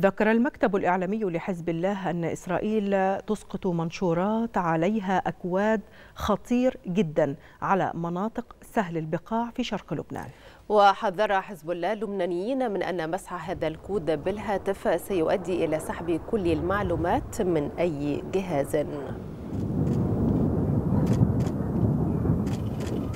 ذكر المكتب الإعلامي لحزب الله أن إسرائيل تسقط منشورات عليها أكواد خطير جدا على مناطق سهل البقاع في شرق لبنان وحذر حزب الله اللبنانيين من أن مسح هذا الكود بالهاتف سيؤدي إلى سحب كل المعلومات من أي جهاز